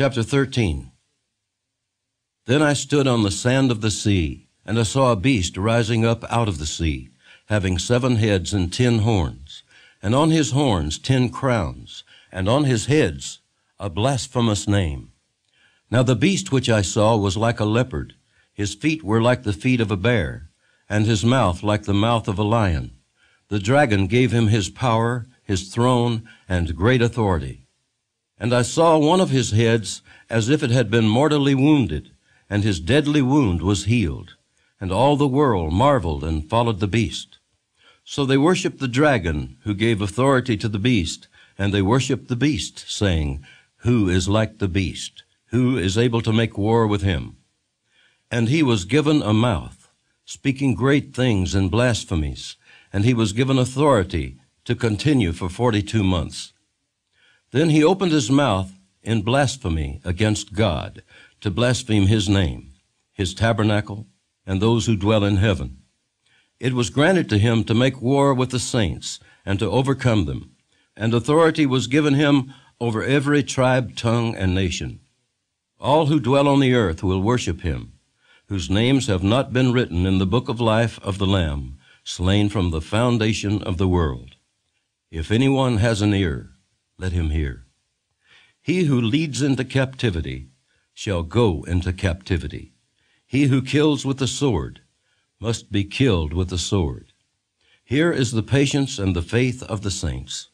Chapter 13 Then I stood on the sand of the sea, and I saw a beast rising up out of the sea, having seven heads and ten horns, and on his horns ten crowns, and on his heads a blasphemous name. Now the beast which I saw was like a leopard. His feet were like the feet of a bear, and his mouth like the mouth of a lion. The dragon gave him his power, his throne, and great authority. And I saw one of his heads as if it had been mortally wounded, and his deadly wound was healed. And all the world marveled and followed the beast. So they worshipped the dragon, who gave authority to the beast, and they worshipped the beast, saying, Who is like the beast? Who is able to make war with him? And he was given a mouth, speaking great things and blasphemies, and he was given authority to continue for forty-two months. Then he opened his mouth in blasphemy against God to blaspheme his name, his tabernacle, and those who dwell in heaven. It was granted to him to make war with the saints and to overcome them, and authority was given him over every tribe, tongue, and nation. All who dwell on the earth will worship him, whose names have not been written in the book of life of the Lamb, slain from the foundation of the world. If anyone has an ear, let him hear. He who leads into captivity shall go into captivity. He who kills with the sword must be killed with the sword. Here is the patience and the faith of the saints.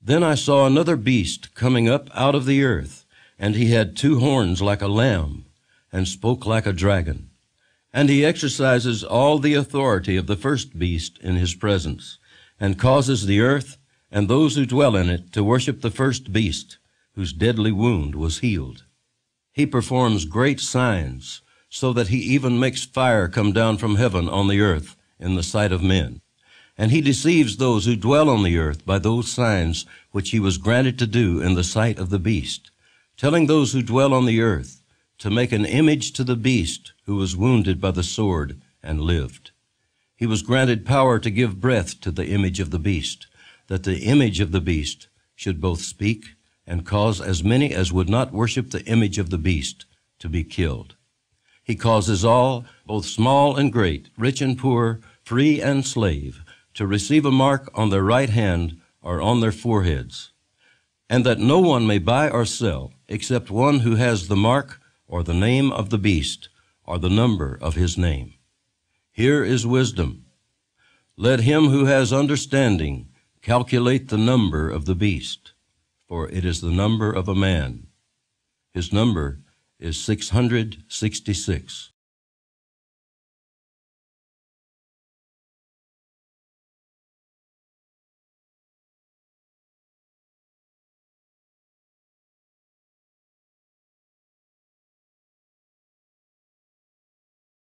Then I saw another beast coming up out of the earth, and he had two horns like a lamb, and spoke like a dragon. And he exercises all the authority of the first beast in his presence, and causes the earth and those who dwell in it to worship the first beast, whose deadly wound was healed. He performs great signs, so that he even makes fire come down from heaven on the earth in the sight of men. And he deceives those who dwell on the earth by those signs which he was granted to do in the sight of the beast, telling those who dwell on the earth to make an image to the beast who was wounded by the sword and lived. He was granted power to give breath to the image of the beast, that the image of the beast should both speak and cause as many as would not worship the image of the beast to be killed. He causes all, both small and great, rich and poor, free and slave, to receive a mark on their right hand or on their foreheads, and that no one may buy or sell except one who has the mark or the name of the beast or the number of his name. Here is wisdom. Let him who has understanding Calculate the number of the beast, for it is the number of a man. His number is 666.